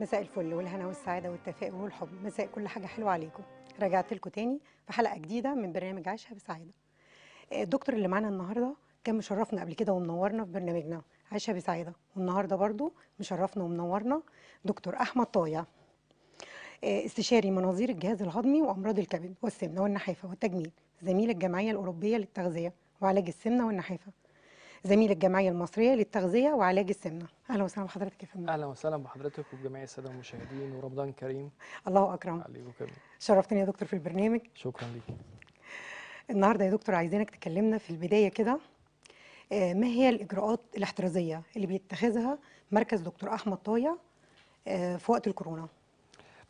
مساء الفل والهنا والسعادة والتفاؤل والحب مساء كل حاجة حلوة عليكم رجعت لكم تاني في حلقة جديدة من برنامج عيشها بسعادة الدكتور آه، اللي معانا النهاردة كان مشرفنا قبل كده ومنورنا في برنامجنا عيشها بسعادة والنهاردة برضو مشرفنا ومنورنا دكتور أحمد طايع آه، استشاري مناظير الجهاز الهضمي وأمراض الكبد والسمنة والنحافة والتجميل زميل الجمعية الأوروبية للتغذية وعلاج السمنة والنحافة زميل الجمعيه المصريه للتغذيه وعلاج السمنه اهلا وسهلا بحضرتك يا فندم اهلا وسهلا بحضرتك وبجميع الساده المشاهدين ورمضان كريم الله اكرم عليكم شرفتني يا دكتور في البرنامج شكرا ليك النهارده يا دكتور عايزينك تكلمنا في البدايه كده آه، ما هي الاجراءات الاحترازيه اللي بيتخذها مركز دكتور احمد طايا آه، في وقت الكورونا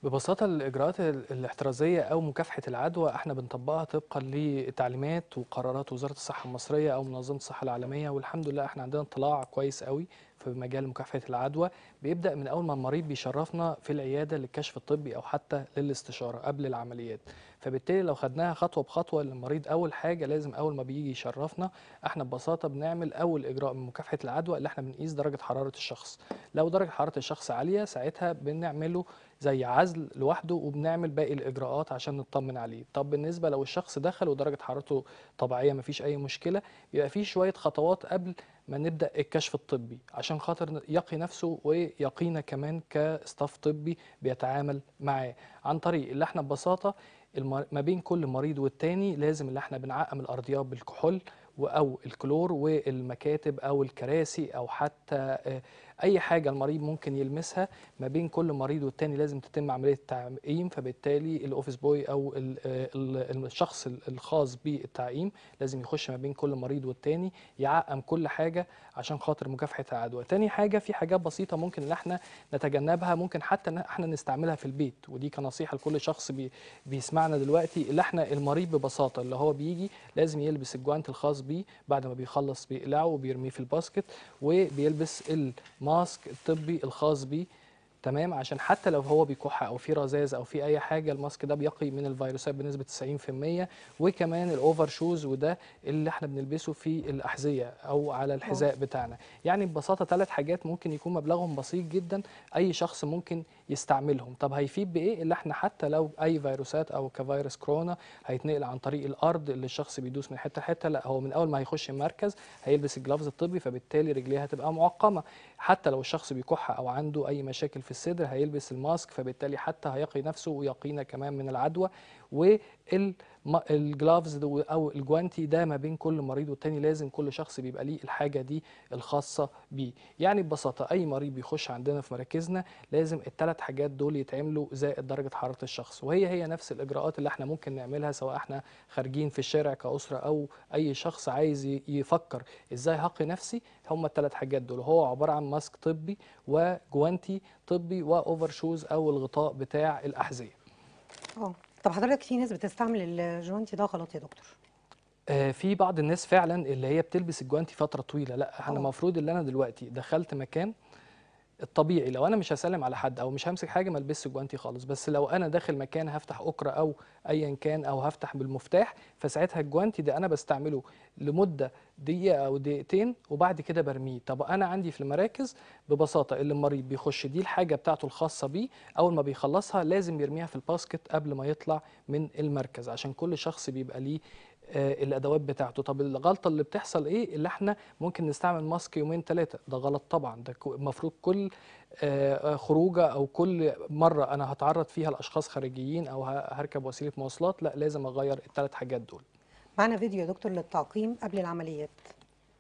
ببساطة الإجراءات الاحترازية أو مكافحة العدوى احنا بنطبقها طبقا لتعليمات وقرارات وزارة الصحة المصرية أو منظمة الصحة العالمية والحمد لله احنا عندنا اطلاع كويس قوي في مجال مكافحة العدوى بيبدأ من أول ما المريض بيشرفنا في العيادة للكشف الطبي أو حتى للاستشارة قبل العمليات فبالتالي لو خدناها خطوة بخطوة للمريض أول حاجة لازم أول ما بيجي يشرفنا احنا ببساطة بنعمل أول إجراء من مكافحة العدوى اللي احنا بنقيس درجة حرارة الشخص لو درجة حرارة الشخص عالية ساعتها بنعمله زي عزل لوحده وبنعمل باقي الاجراءات عشان نطمن عليه طب بالنسبه لو الشخص دخل ودرجه حرارته طبيعيه ما فيش اي مشكله يبقى في شويه خطوات قبل ما نبدا الكشف الطبي عشان خاطر يقي نفسه ويقينا كمان كاستاف طبي بيتعامل معاه عن طريق اللي احنا ببساطه ما بين كل مريض والتاني لازم اللي احنا بنعقم الارضيات بالكحول او الكلور والمكاتب او الكراسي او حتى آه، اي حاجه المريض ممكن يلمسها ما بين كل مريض والتاني لازم تتم عمليه التعقيم فبالتالي الاوفيس بوي او الشخص الخاص بالتعقيم لازم يخش ما بين كل مريض والتاني يعقم كل حاجه عشان خاطر مكافحه العدوى تاني حاجه في حاجات بسيطه ممكن ان احنا نتجنبها ممكن حتى احنا نستعملها في البيت ودي كنصيحه لكل شخص بي بيسمعنا دلوقتي اللي احنا المريض ببساطه اللي هو بيجي لازم يلبس الجوانت الخاص بيه بعد ما بيخلص بيقلعه وبيرميه في الباسكت وبيلبس الم ماسك الطبي الخاص بيه تمام عشان حتى لو هو بيكح او في رذاذ او في اي حاجه الماسك ده بيقي من الفيروسات بنسبه 90% وكمان الاوفر شوز وده اللي احنا بنلبسه في الاحذيه او على الحذاء آه. بتاعنا يعني ببساطه ثلاث حاجات ممكن يكون مبلغهم بسيط جدا اي شخص ممكن يستعملهم طب هيفيد بايه اللي احنا حتى لو اي فيروسات او كفيروس كورونا هيتنقل عن طريق الارض اللي الشخص بيدوس من حته لحته لا هو من اول ما هيخش المركز هيلبس الجلافز الطبي فبالتالي رجليه هتبقى معقمه حتى لو الشخص بيكح او عنده اي مشاكل في الصدر هيلبس الماسك فبالتالي حتى هيقي نفسه ويقينا كمان من العدوى و الجلافز او الجوانتي ده ما بين كل مريض والتاني لازم كل شخص بيبقى ليه الحاجه دي الخاصه بيه يعني ببساطه اي مريض بيخش عندنا في مراكزنا لازم الثلاث حاجات دول يتعملوا زائد درجه حراره الشخص وهي هي نفس الاجراءات اللي احنا ممكن نعملها سواء احنا خارجين في الشارع كاسره او اي شخص عايز يفكر ازاي هقي نفسي هم الثلاث حاجات دول هو عباره عن ماسك طبي وجوانتي طبي واوفر شوز او الغطاء بتاع الاحذيه اه طب حضرتك في ناس بتستعمل الجوانتي ده غلط يا دكتور آه، في بعض الناس فعلا اللي هي بتلبس الجوانتي فتره طويله لا انا المفروض ان انا دلوقتي دخلت مكان الطبيعي لو انا مش هسلم على حد او مش همسك حاجه ما البسش جوانتي خالص بس لو انا داخل مكان هفتح اكرة او ايا كان او هفتح بالمفتاح فساعتها الجوانتي ده انا بستعمله لمده دقيقه او دقيقتين وبعد كده برميه طب انا عندي في المراكز ببساطه اللي المريض بيخش دي الحاجه بتاعته الخاصه بيه اول ما بيخلصها لازم يرميها في الباسكت قبل ما يطلع من المركز عشان كل شخص بيبقى ليه آه، الادوات بتاعته طب الغلطه اللي بتحصل ايه اللي احنا ممكن نستعمل ماسك يومين ثلاثه ده غلط طبعا ده المفروض كل آه، آه، خروجه او كل مره انا هتعرض فيها لاشخاص خارجيين او هركب وسيله مواصلات لا لازم اغير الثلاث حاجات دول معنا فيديو يا دكتور للتعقيم قبل العمليات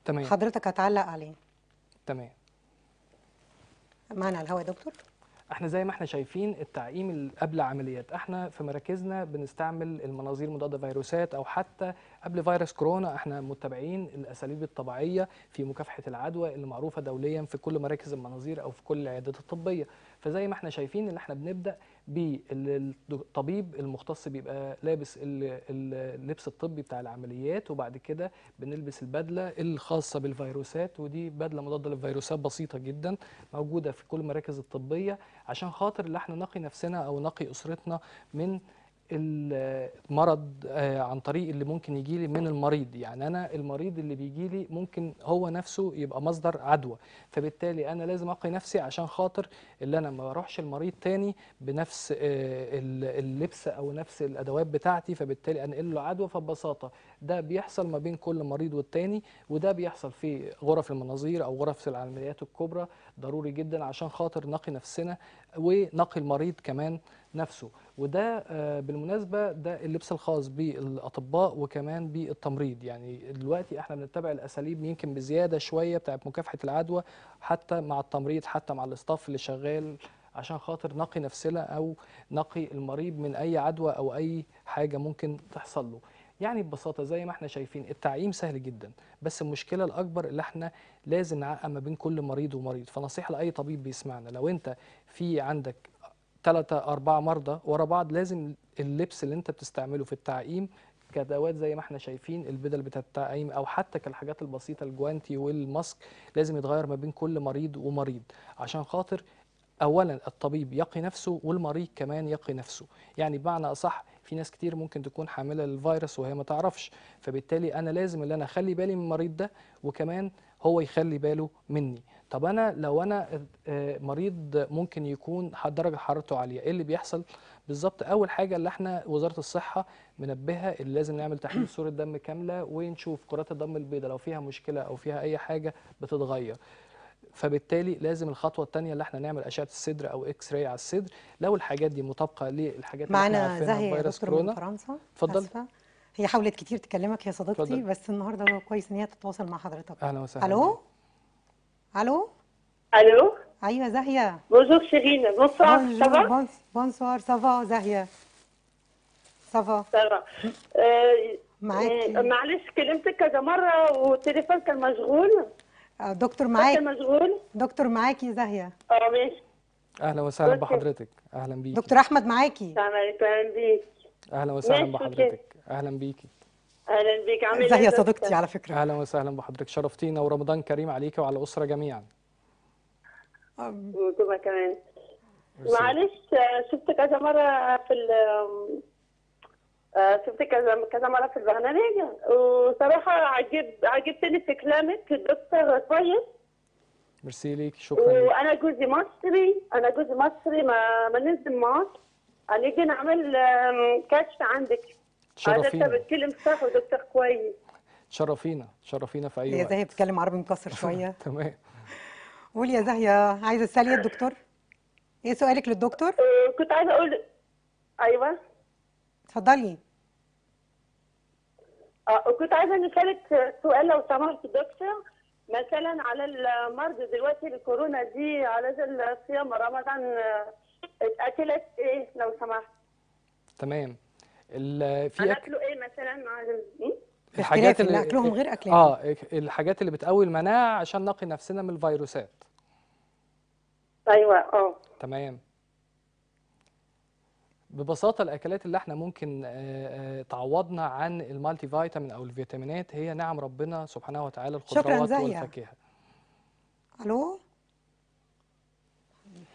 تمام حضرتك هتعلق عليه تمام معنا الهواء يا دكتور احنا زي ما احنا شايفين التعقيم قبل عمليات احنا في مراكزنا بنستعمل المناظير مضاده فيروسات او حتى قبل فيروس كورونا احنا متبعين الاساليب الطبيعيه في مكافحه العدوى اللي معروفه دوليا في كل مراكز المناظير او في كل العيادات الطبيه فزي ما احنا شايفين ان احنا بنبدا بالطبيب المختص بيبقى لابس اللبس الطبي بتاع العمليات وبعد كده بنلبس البدله الخاصه بالفيروسات ودي بدله مضاده للفيروسات بسيطه جدا موجوده في كل المراكز الطبيه عشان خاطر اللي احنا نقي نفسنا او نقي اسرتنا من المرض آه، عن طريق اللي ممكن يجي لي من المريض يعني انا المريض اللي بيجي لي ممكن هو نفسه يبقى مصدر عدوى فبالتالي انا لازم اقي نفسي عشان خاطر اللي انا ما اروحش المريض تاني بنفس آه، اللبس او نفس الادوات بتاعتي فبالتالي انقل له عدوى فببساطه ده بيحصل ما بين كل مريض والتاني وده بيحصل في غرف المناظير او غرف العمليات الكبرى ضروري جدا عشان خاطر نقي نفسنا ونقي المريض كمان نفسه وده آه، بالمناسبه ده اللبس الخاص بالاطباء وكمان بالتمريض يعني دلوقتي احنا بنتبع الاساليب يمكن بزياده شويه بتاعه مكافحه العدوى حتى مع التمريض حتى مع الاستاف اللي شغال عشان خاطر نقي نفسنا او نقي المريض من اي عدوى او اي حاجه ممكن تحصل له يعني ببساطه زي ما احنا شايفين التعييم سهل جدا بس المشكله الاكبر اللي احنا لازم نعقم ما بين كل مريض ومريض فنصيحه لاي طبيب بيسمعنا لو انت في عندك ثلاثة أربعة مرضى ورا بعض لازم اللبس اللي أنت بتستعمله في التعقيم كادوات زي ما احنا شايفين البدل بتاع التعقيم او حتى كالحاجات البسيطه الجوانتي والماسك لازم يتغير ما بين كل مريض ومريض عشان خاطر اولا الطبيب يقي نفسه والمريض كمان يقي نفسه يعني بمعنى اصح في ناس كتير ممكن تكون حامله للفيروس وهي ما تعرفش فبالتالي انا لازم اللي انا اخلي بالي من المريض ده وكمان هو يخلي باله مني طب انا لو انا آه، مريض ممكن يكون درجه حرارته عاليه ايه اللي بيحصل بالظبط اول حاجه اللي احنا وزاره الصحه منبهه اللي لازم نعمل تحليل صوره دم كامله ونشوف كرات الدم البيضاء لو فيها مشكله او فيها اي حاجه بتتغير فبالتالي لازم الخطوه الثانيه اللي احنا نعمل اشعه الصدر او اكس راي على الصدر لو الحاجات دي مطابقه للحاجات معانا زاهيه يا دكتور من فرنسا اتفضل هي حاولت كتير تكلمك يا صديقتي فضل. بس النهارده كويس ان هي تتواصل مع حضرتك اهلا وسهلا الو الو الو ايوه زاهيه بونجور شيرين بونسوار سافا بونسوار سافا زاهيه سافا سافا معلش كلمتك كذا مره والتليفون كان مشغول دكتور معاكي كان مشغول دكتور معاكي زهية زاهيه اه ماشي اهلا وسهلا بحضرتك اهلا بيكي دكتور احمد معاكي اهلا بيك اهلا وسهلا بحضرتك اهلا بيكي اهلا بك عامل ايه يا صديقتي على فكره اهلا وسهلا بحضرتك شرفتينا ورمضان كريم عليك وعلى الاسره جميعا وانتم كمان معلش شفت كذا مره في آه، شفت كذا كذا مره في البرنامج وصراحه عجب عجبتني في كلامك الدكتور كويس ميرسي ليك شكرا وانا جوزي مصري انا جوزي مصري ما ما ننزل معاك هنيجي نعمل كشف عندك تشرفينا عادة بتكلم صح ودكتور كويس تشرفينا تشرفينا في اي وقت يا زاهيه بتتكلم عربي مكسر شويه تمام قول يا زاهيه عايزه تسالي الدكتور ايه سؤالك للدكتور أه، كنت عايزه اقول ايوه اتفضلي اه كنت عايزه نسالك سؤال لو سمحت دكتور مثلا على المرض دلوقتي الكورونا دي على صيام رمضان اتاكلت ايه لو سمحت تمام في أك... اكله ايه مثلا الحاجات اللي اكلهم غير أكلهم اه الحاجات اللي بتقوي المناعه عشان نقي نفسنا من الفيروسات ايوه اه تمام ببساطه الاكلات اللي احنا ممكن آه، آه، تعوضنا عن المالتي فيتامين او الفيتامينات هي نعم ربنا سبحانه وتعالى الخضروات والفاكهه شكرا الو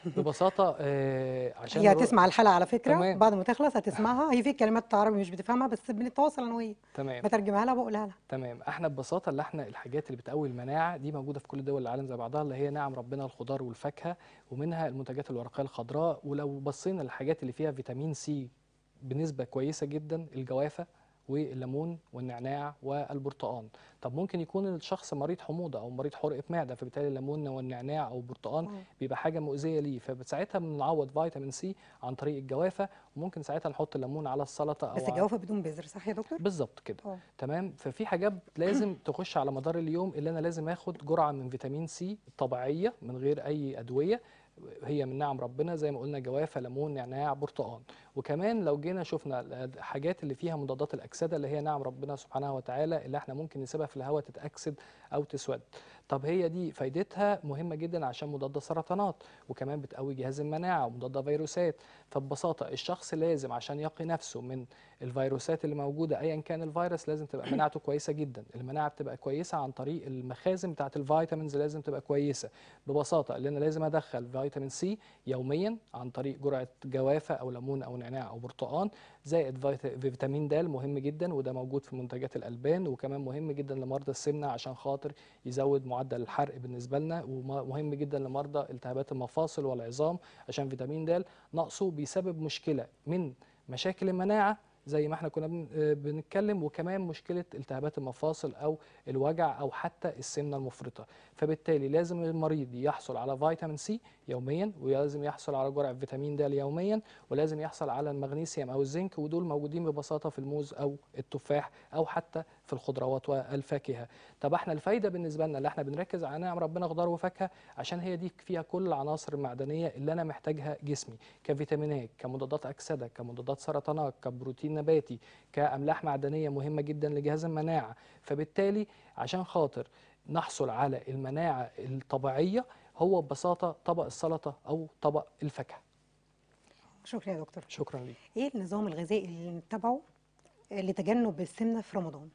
ببساطه آه عشان هي هتسمع الحلقه على فكره تمام. بعد ما تخلص هتسمعها هي في كلمات عربي مش بتفهمها بس بنتواصل انا وهي تمام بترجمها لها وبقولها لها تمام احنا ببساطه اللي احنا الحاجات اللي بتقوي المناعه دي موجوده في كل دول العالم زي بعضها اللي هي نعم ربنا الخضار والفاكهه ومنها المنتجات الورقيه الخضراء ولو بصينا للحاجات اللي فيها فيتامين سي بنسبه كويسه جدا الجوافه والليمون والنعناع والبرتقان طب ممكن يكون الشخص مريض حموضه او مريض حرقه معده فبالتالي الليمون والنعناع او البرتقان بيبقى حاجه مؤذيه ليه فساعتها بنعوض فيتامين سي عن طريق الجوافه وممكن ساعتها نحط الليمون على السلطه او بس الجوافه بدون بذر صح يا دكتور بالظبط كده أوه. تمام ففي حاجات لازم تخش على مدار اليوم اللي انا لازم اخد جرعه من فيتامين سي طبيعيه من غير اي ادويه هي من نعم ربنا زي ما قلنا جوافه ليمون نعناع برتقان وكمان لو جينا شفنا الحاجات اللي فيها مضادات الاكسده اللي هي نعم ربنا سبحانه وتعالى اللي احنا ممكن نسيبها في الهواء تتاكسد او تسود طب هي دي فايدتها مهمه جدا عشان مضاده سرطانات وكمان بتقوي جهاز المناعه ومضاده فيروسات فببساطه الشخص لازم عشان يقي نفسه من الفيروسات اللي موجوده ايا كان الفيروس لازم تبقى مناعته كويسه جدا المناعه بتبقى كويسه عن طريق المخازن بتاعه الفيتامينز لازم تبقى كويسه ببساطه اللي انا لازم ادخل فيتامين سي يوميا عن طريق جرعه جوافه او ليمون او نعناع او برتقال زائد فيتامين د مهم جدا وده موجود في منتجات الالبان وكمان مهم جدا لمرضى السمنه عشان خاطر يزود معدل الحرق بالنسبه لنا ومهم جدا لمرضى التهابات المفاصل والعظام عشان فيتامين د نقصه بيسبب مشكله من مشاكل المناعه زي ما احنا كنا آه، بنتكلم وكمان مشكله التهابات المفاصل او الوجع او حتى السمنه المفرطه فبالتالي لازم المريض يحصل على فيتامين سي يوميا ولازم يحصل على جرعه فيتامين د يوميا ولازم يحصل على المغنيسيوم او الزنك ودول موجودين ببساطه في الموز او التفاح او حتى في الخضروات والفاكهه طب احنا الفايده بالنسبه لنا اللي احنا بنركز على نعم ربنا خضار وفاكهه عشان هي دي فيها كل العناصر المعدنيه اللي انا محتاجها جسمي كفيتامينات كمضادات اكسده كمضادات سرطانات كبروتين نباتي كاملاح معدنيه مهمه جدا لجهاز المناعه فبالتالي عشان خاطر نحصل على المناعه الطبيعيه هو ببساطه طبق السلطه او طبق الفاكهه شكرا يا دكتور شكرا لك ايه النظام الغذائي اللي نتبعه لتجنب السمنه في رمضان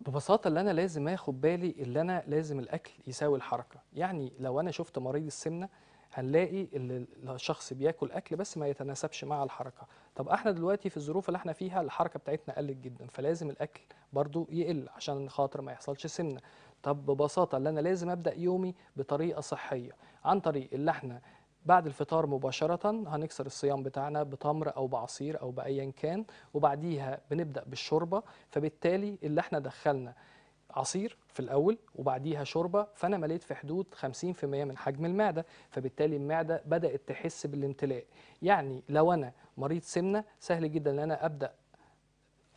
ببساطه اللي انا لازم اخد بالي اللي انا لازم الاكل يساوي الحركه يعني لو انا شفت مريض السمنه هنلاقي ان الشخص بياكل اكل بس ما يتناسبش مع الحركه طب احنا دلوقتي في الظروف اللي احنا فيها الحركه بتاعتنا قلت جدا فلازم الاكل برضو يقل عشان خاطر ما يحصلش سمنه طب ببساطه اللي انا لازم ابدا يومي بطريقه صحيه عن طريق اللي احنا بعد الفطار مباشرة هنكسر الصيام بتاعنا بتمر أو بعصير أو بأيا كان وبعديها بنبدأ بالشوربة فبالتالي اللي احنا دخلنا عصير في الأول وبعديها شوربة فأنا مليت في حدود 50% من حجم المعدة فبالتالي المعدة بدأت تحس بالامتلاء يعني لو أنا مريض سمنة سهل جدا أن أنا أبدأ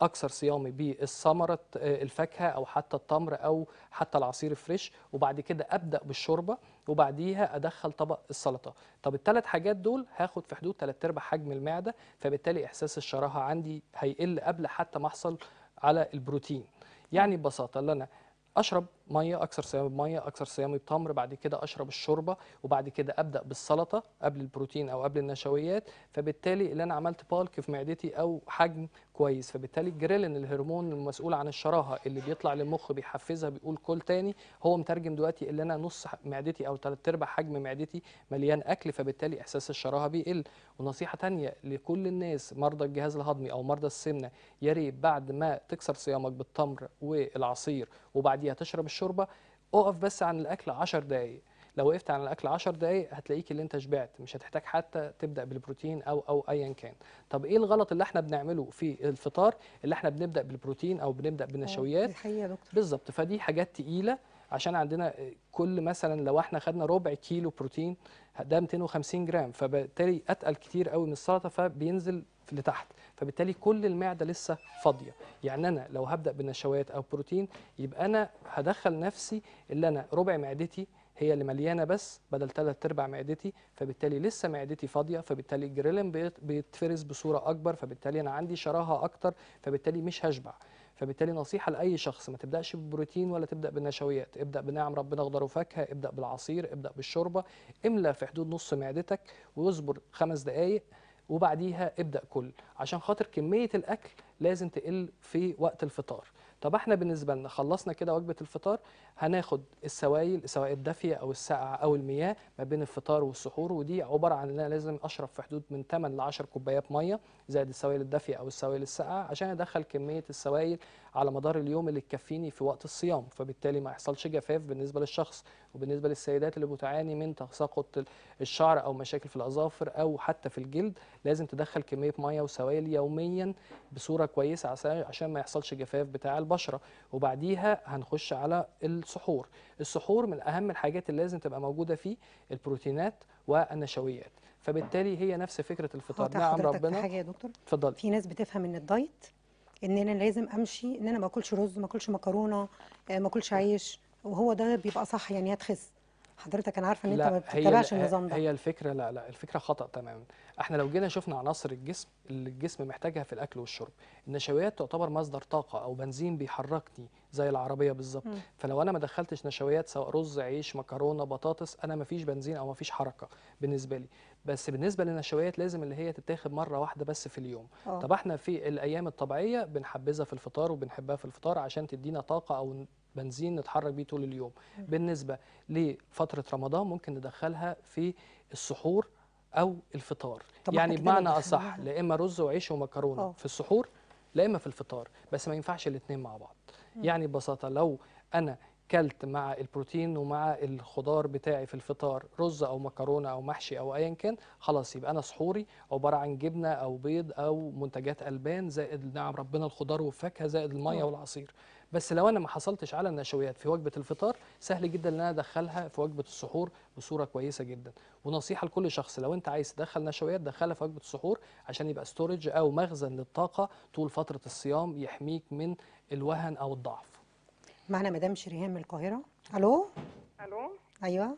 اكثر صيامي بالثمره آه، الفاكهه او حتى التمر او حتى العصير الفريش وبعد كده ابدا بالشوربه وبعديها ادخل طبق السلطه طب الثلاث حاجات دول هاخد في حدود 3 ارباع حجم المعده فبالتالي احساس الشراهه عندي هيقل قبل حتى ما احصل على البروتين يعني ببساطه اللي انا اشرب ميه اكثر صيامي بميه اكثر صيامي بتمر بعد كده اشرب الشوربه وبعد كده ابدا بالسلطه قبل البروتين او قبل النشويات فبالتالي اللي انا عملت بالك في معدتي او حجم كويس فبالتالي الجريلين الهرمون المسؤول عن الشراهه اللي بيطلع للمخ بيحفزها بيقول كل تاني هو مترجم دلوقتي اللي انا نص معدتي او ثلاث ارباع حجم معدتي مليان اكل فبالتالي احساس الشراهه بيقل ونصيحه ثانيه لكل الناس مرضى الجهاز الهضمي او مرضى السمنه يا ريت بعد ما تكسر صيامك بالتمر والعصير وبعديها تشرب الشوربه اقف بس عن الاكل 10 دقائق لو وقفت عن الاكل 10 دقائق هتلاقيك اللي انت شبعت مش هتحتاج حتى تبدا بالبروتين او او ايا كان طب ايه الغلط اللي احنا بنعمله في الفطار اللي احنا بنبدا بالبروتين او بنبدا بالنشويات آه، بالظبط فدي حاجات تقيله عشان عندنا كل مثلا لو احنا خدنا ربع كيلو بروتين ده 250 جرام فبالتالي اتقل كتير قوي من السلطه فبينزل لتحت فبالتالي كل المعده لسه فاضيه يعني انا لو هبدا بنشويات او بروتين يبقى انا هدخل نفسي اللي انا ربع معدتي هي اللي مليانه بس بدل ثلاث ارباع معدتي فبالتالي لسه معدتي فاضيه فبالتالي الجريلين بيتفرز بصوره اكبر فبالتالي انا عندي شراهه اكتر فبالتالي مش هشبع فبالتالي نصيحه لاي شخص ما تبداش بالبروتين ولا تبدا بالنشويات ابدا بنعم ربنا اخضر وفاكهه ابدا بالعصير ابدا بالشوربه املى في حدود نص معدتك واصبر خمس دقائق وبعديها ابدا كل عشان خاطر كميه الاكل لازم تقل في وقت الفطار طب احنا بالنسبه لنا خلصنا كده وجبه الفطار هناخد السوائل سواء الدافيه او الساقعه او المياه ما بين الفطار والسحور ودي عباره عن ان انا لازم اشرب في حدود من 8 ل 10 كوبايات ميه زائد السوائل الدافيه او السوائل الساقعه عشان ادخل كميه السوائل على مدار اليوم اللي تكفيني في وقت الصيام فبالتالي ما يحصلش جفاف بالنسبه للشخص وبالنسبه للسيدات اللي بتعاني من تساقط الشعر او مشاكل في الاظافر او حتى في الجلد لازم تدخل كميه ميه وسوائل يوميا بصوره كويسه عشان ما يحصلش جفاف بتاع البشره البشره وبعديها هنخش على السحور السحور من اهم الحاجات اللي لازم تبقى موجوده فيه البروتينات والنشويات فبالتالي هي نفس فكره الفطار نعم ربنا حاجه يا دكتور فضل. في ناس بتفهم ان الدايت ان انا لازم امشي ان انا ما اكلش رز ما اكلش مكرونه آه، ما اكلش عيش وهو ده بيبقى صح يعني هتخس حضرتك انا عارفه ان انت ما بتتابعش النظام ده هي الفكره لا لا الفكره خطا تماما احنا لو جينا شفنا عناصر الجسم اللي الجسم محتاجها في الاكل والشرب النشويات تعتبر مصدر طاقه او بنزين بيحركني زي العربيه بالظبط فلو انا ما دخلتش نشويات سواء رز عيش مكرونه بطاطس انا ما فيش بنزين او ما فيش حركه بالنسبه لي بس بالنسبه للنشويات لازم اللي هي تتاخد مره واحده بس في اليوم أوه. طب احنا في الايام الطبيعيه بنحبذها في الفطار وبنحبها في الفطار عشان تدينا طاقه او بنزين نتحرك بيه طول اليوم بالنسبه لفتره رمضان ممكن ندخلها في السحور او الفطار يعني بمعنى اصح لا اما رز وعيش ومكرونه أوه. في السحور لا اما في الفطار بس ما ينفعش الاثنين مع بعض مم. يعني ببساطه لو انا كلت مع البروتين ومع الخضار بتاعي في الفطار رز او مكرونه او محشي او ايا كان خلاص يبقى انا سحوري عباره عن جبنه او بيض او منتجات البان زائد نعم ربنا الخضار والفاكهه زائد الميه آه. والعصير بس لو انا ما حصلتش على النشويات في وجبه الفطار سهل جدا ان انا ادخلها في وجبه السحور بصوره كويسه جدا ونصيحه لكل شخص لو انت عايز تدخل نشويات دخلها في وجبه السحور عشان يبقى ستورج او مخزن للطاقه طول فتره الصيام يحميك من الوهن او الضعف معنا مدام شريهان من القاهره الو الو ايوه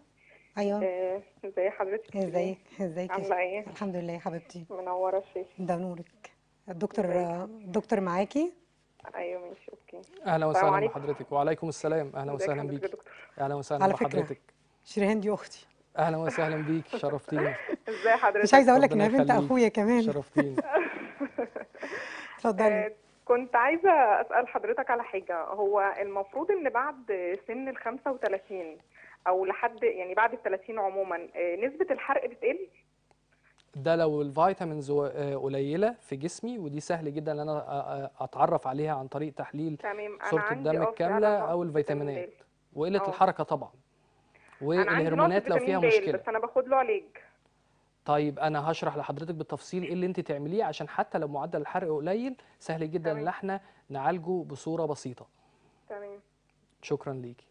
ايوه آه، ازي حضرتك ازيك ازيك عامله ايه الحمد لله يا حبيبتي منوره الشيخ ده نورك الدكتور الدكتور معاكي ايوه حضرتي اهلا وسهلا بحضرتك وعليكم السلام اهلا وسهلا بيك اهلا وسهلا بحضرتك شيرين دي اختي اهلا وسهلا بيك شرفتيني ازاي حضرتك مش عايزه اقول لك ان بنت اخويا كمان شرفتيني آه، اتفضلي كنت عايزه اسال حضرتك على حاجه هو المفروض ان بعد سن ال 35 او لحد يعني بعد ال 30 عموما آه، نسبه الحرق بتقل ده لو الفيتامينز آه، قليله في جسمي ودي سهل جدا ان انا اتعرف عليها عن طريق تحليل تمام. صوره الدم يعني الكامله او الفيتامينات وقله أوه. الحركه طبعا والهرمونات لو فيها مشكله بس انا باخد له علاج طيب انا هشرح لحضرتك بالتفصيل ايه اللي انت تعمليه عشان حتى لو معدل الحرق قليل سهل جدا ان احنا نعالجه بصوره بسيطه تمام شكرا ليكي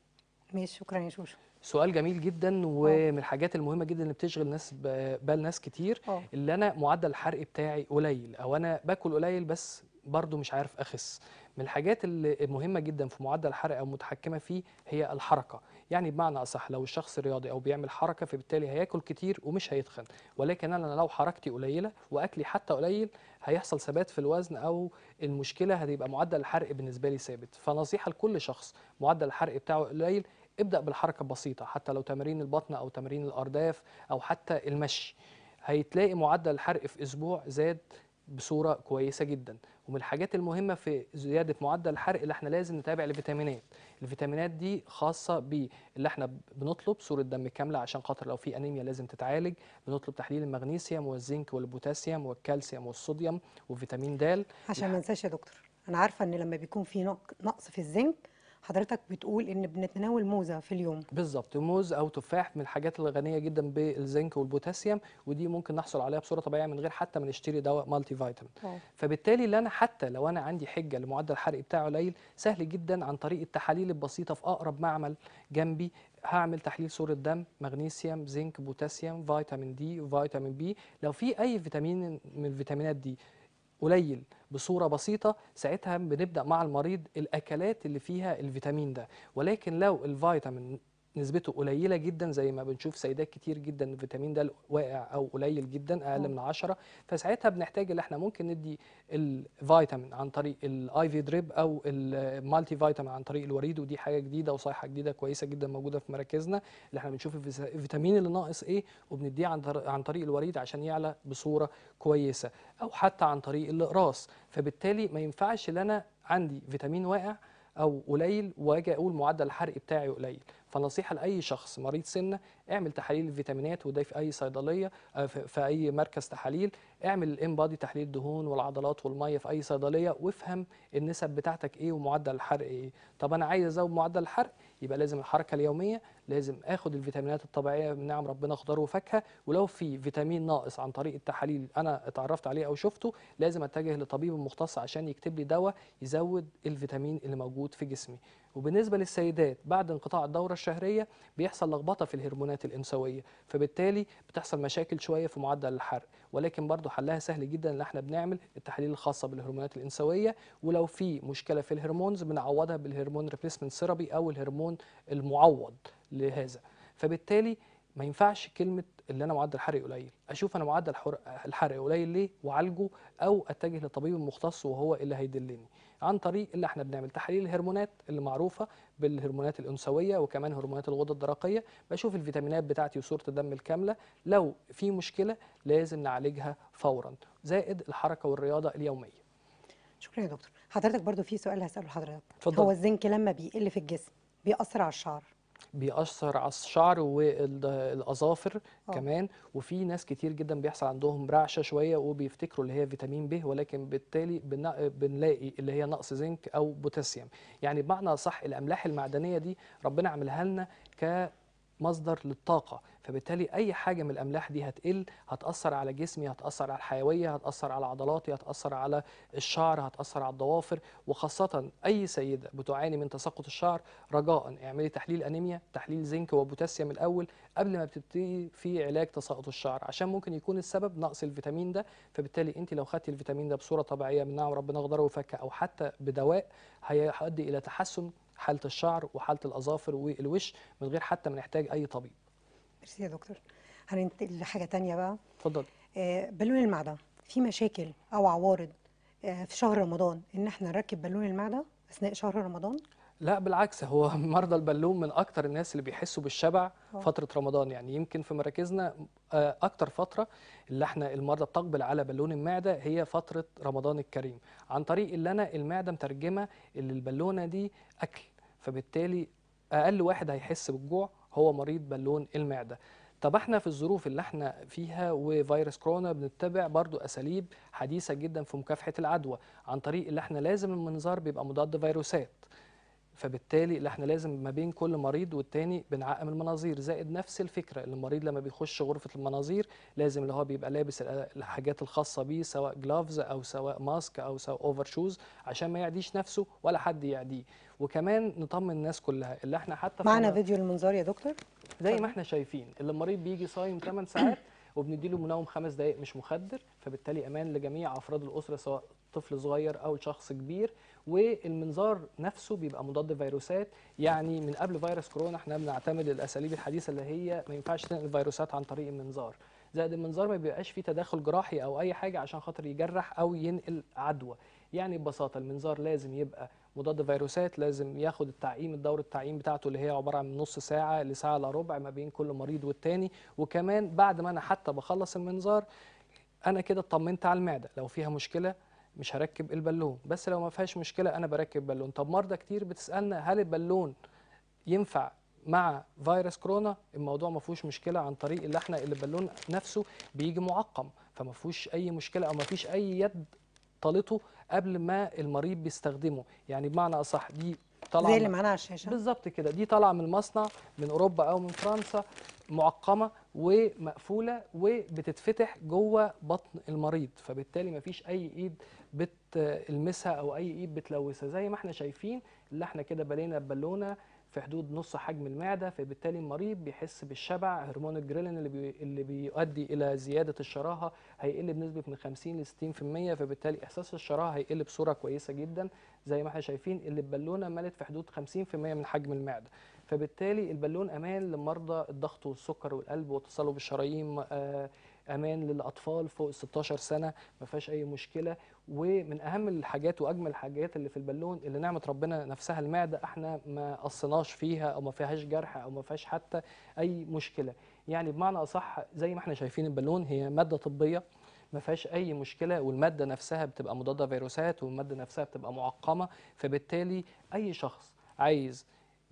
ماشي شكرا يا شوشو سؤال جميل جدا ومن الحاجات المهمه جدا اللي بتشغل ناس بال ناس كتير أوه. اللي انا معدل الحرق بتاعي قليل او انا باكل قليل بس برضو مش عارف اخس من الحاجات المهمه جدا في معدل الحرق او متحكمه فيه هي الحركه يعني بمعنى اصح لو الشخص رياضي او بيعمل حركه فبالتالي هياكل كتير ومش هيتخن ولكن انا لو حركتي قليله واكلي حتى قليل هيحصل ثبات في الوزن او المشكله هتبقى معدل الحرق بالنسبه لي ثابت فنصيحه لكل شخص معدل الحرق بتاعه قليل ابدا بالحركه البسيطه حتى لو تمارين البطن او تمارين الارداف او حتى المشي هيتلاقي معدل الحرق في اسبوع زاد بصوره كويسه جدا ومن الحاجات المهمه في زياده معدل الحرق اللي احنا لازم نتابع الفيتامينات الفيتامينات دي خاصه باللي احنا بنطلب صوره دم كامله عشان خاطر لو في انيميا لازم تتعالج بنطلب تحليل المغنيسيوم والزنك والبوتاسيوم والكالسيوم والصوديوم وفيتامين د عشان ما ننساش يا دكتور انا عارفه ان لما بيكون في نقص في الزنك حضرتك بتقول ان بنتناول موزه في اليوم بالظبط موز او تفاح من الحاجات الغنيه جدا بالزنك والبوتاسيوم ودي ممكن نحصل عليها بصوره طبيعيه من غير حتى ما نشتري دواء مالتي فيتامين فبالتالي اللي انا حتى لو انا عندي حجه لمعدل الحرق بتاعه قليل سهل جدا عن طريق التحاليل البسيطه في اقرب معمل جنبي هعمل تحليل صورة دم مغنيسيوم زنك بوتاسيوم فيتامين دي وفيتامين بي لو في اي فيتامين من الفيتامينات دي قليل بصورة بسيطة ساعتها بنبدأ مع المريض الأكلات اللي فيها الفيتامين ده ولكن لو الفيتامين نسبته قليله جدا زي ما بنشوف سيدات كتير جدا الفيتامين ده واقع او قليل جدا اقل من 10 فساعتها بنحتاج ان احنا ممكن ندي الفيتامين عن طريق الاي في دريب او المالتي فيتامين عن طريق الوريد ودي حاجه جديده وصيحه جديده كويسه جدا موجوده في مراكزنا اللي احنا بنشوف الفيتامين اللي ناقص ايه وبنديه عن طريق الوريد عشان يعلى بصوره كويسه او حتى عن طريق الاقراص فبالتالي ما ينفعش ان انا عندي فيتامين واقع او قليل واجي اقول معدل الحرق بتاعي قليل فنصيحه لاي شخص مريض سنة اعمل تحاليل الفيتامينات وده في اي صيدليه آه، في اي مركز تحاليل اعمل الام بادي تحليل الدهون والعضلات والميه في اي صيدليه وافهم النسب بتاعتك ايه ومعدل الحرق ايه طب انا عايز ازود معدل الحرق يبقى لازم الحركه اليوميه لازم اخد الفيتامينات الطبيعيه من نعم ربنا خضار وفاكهه ولو في فيتامين ناقص عن طريق التحاليل انا اتعرفت عليه او شفته لازم اتجه لطبيب مختص عشان يكتب لي دواء يزود الفيتامين اللي موجود في جسمي وبالنسبه للسيدات بعد انقطاع الدوره الشهريه بيحصل لخبطه في الهرمونات الانثويه فبالتالي بتحصل مشاكل شويه في معدل الحرق ولكن برضو حلها سهل جدا ان احنا بنعمل التحاليل الخاصه بالهرمونات الانثويه ولو في مشكله في الهرمونز بنعوضها بالهرمون ريبليسمنت ثيرابي او الهرمون المعوض لهذا فبالتالي ما ينفعش كلمه اللي انا معدل حرق قليل اشوف انا معدل الحرق قليل ليه واعالجه او اتجه لطبيب مختص وهو اللي هيدلني عن طريق اللي احنا بنعمل تحاليل الهرمونات اللي معروفه بالهرمونات الانثويه وكمان هرمونات الغده الدرقيه بشوف الفيتامينات بتاعتي وصوره الدم الكامله لو في مشكله لازم نعالجها فورا زائد الحركه والرياضه اليوميه شكرا يا دكتور حضرتك برضو في سؤال هساله لحضرتك هو الزنك لما بيقل في الجسم بيأثر على الشعر بيأثر على الشعر والأظافر آه. كمان وفي ناس كتير جدا بيحصل عندهم رعشة شوية وبيفتكروا اللي هي فيتامين ب ولكن بالتالي بنلاقي اللي هي نقص زنك أو بوتاسيوم يعني بمعنى صح الأملاح المعدنية دي ربنا عملها لنا ك مصدر للطاقة فبالتالي أي حاجة من الأملاح دي هتقل هتأثر على جسمي هتأثر على الحيوية هتأثر على عضلاتي هتأثر على الشعر هتأثر على الضوافر وخاصة أي سيدة بتعاني من تساقط الشعر رجاء اعملي تحليل أنيميا تحليل زنك وبوتاسيوم الأول قبل ما بتبتدي في علاج تساقط الشعر عشان ممكن يكون السبب نقص الفيتامين ده فبالتالي أنت لو خدتي الفيتامين ده بصورة طبيعية من نعم ربنا أخضره وفكه أو حتى بدواء هيؤدي إلى تحسن حاله الشعر وحاله الاظافر والوش من غير حتى ما نحتاج اي طبيب ميرسي يا دكتور هننتقل لحاجه ثانيه بقى اتفضل آه بالون المعده في مشاكل او عوارض آه في شهر رمضان ان احنا نركب بالون المعده اثناء شهر رمضان لا بالعكس هو مرضى البالون من اكتر الناس اللي بيحسوا بالشبع أوه. فتره رمضان يعني يمكن في مراكزنا آه، اكتر فتره اللي احنا المرضى بتقبل على بالون المعده هي فتره رمضان الكريم عن طريق اللي انا المعده مترجمه اللي البالونه دي اكل فبالتالي اقل واحد هيحس بالجوع هو مريض بالون المعده طب احنا في الظروف اللي احنا فيها وفيروس كورونا بنتبع برضو اساليب حديثه جدا في مكافحه العدوى عن طريق اللي احنا لازم المنظار بيبقى مضاد فيروسات فبالتالي اللي احنا لازم ما بين كل مريض والتاني بنعقم المناظير زائد نفس الفكره اللي المريض لما بيخش غرفه المناظير لازم اللي هو بيبقى لابس الحاجات الخاصه بيه سواء جلافز او سواء ماسك او سواء اوفر شوز عشان ما يعديش نفسه ولا حد يعديه وكمان نطمن الناس كلها اللي احنا حتى معنا فيديو المنظار يا دكتور زي ما احنا شايفين اللي المريض بيجي صايم 8 ساعات وبنديله منوم خمس دقائق مش مخدر فبالتالي امان لجميع افراد الاسره سواء طفل صغير او شخص كبير والمنظار نفسه بيبقى مضاد فيروسات يعني من قبل فيروس كورونا احنا بنعتمد الاساليب الحديثه اللي هي ما ينفعش تنقل فيروسات عن طريق المنظار زائد المنظار ما بيبقاش فيه تداخل جراحي او اي حاجه عشان خاطر يجرح او ينقل عدوى يعني ببساطه المنظار لازم يبقى مضاد فيروسات لازم ياخد التعقيم الدور التعقيم بتاعته اللي هي عباره عن نص ساعه لساعه الا ربع ما بين كل مريض والتاني وكمان بعد ما انا حتى بخلص المنظار انا كده اطمنت على المعده لو فيها مشكله مش هركب البالون بس لو ما فيهاش مشكله انا بركب بالون طب مرضى كتير بتسالنا هل البالون ينفع مع فيروس كورونا الموضوع ما فيهوش مشكله عن طريق اللي احنا اللي البالون نفسه بيجي معقم فما فيهوش اي مشكله او ما فيش اي يد طالته قبل ما المريض بيستخدمه يعني بمعنى اصح دي طالعه زي اللي معانا على الشاشه بالظبط كده دي طالعه من المصنع من اوروبا او من فرنسا معقمه ومقفوله وبتتفتح جوه بطن المريض فبالتالي مفيش اي ايد بتلمسها او اي ايد بتلوثها زي ما احنا شايفين اللي احنا كده بلينا بالونه في حدود نص حجم المعده فبالتالي المريض بيحس بالشبع هرمون الجريلين اللي بي اللي بيؤدي الى زياده الشراهه هيقل بنسبه من 50 ل 60% فبالتالي احساس الشراهه هيقل بصوره كويسه جدا زي ما احنا شايفين اللي ببالونة ملت في حدود 50% من حجم المعده فبالتالي البالون امان لمرضى الضغط والسكر والقلب وتصلب الشرايين آه، امان للاطفال فوق 16 سنه ما فيهاش اي مشكله ومن اهم الحاجات واجمل الحاجات اللي في البالون اللي نعمه ربنا نفسها المعده احنا ما قصيناش فيها او ما فيهاش جرح او ما فيهاش حتى اي مشكله يعني بمعنى اصح زي ما احنا شايفين البالون هي ماده طبيه ما فيهاش اي مشكله والماده نفسها بتبقى مضاده فيروسات والماده نفسها بتبقى معقمه فبالتالي اي شخص عايز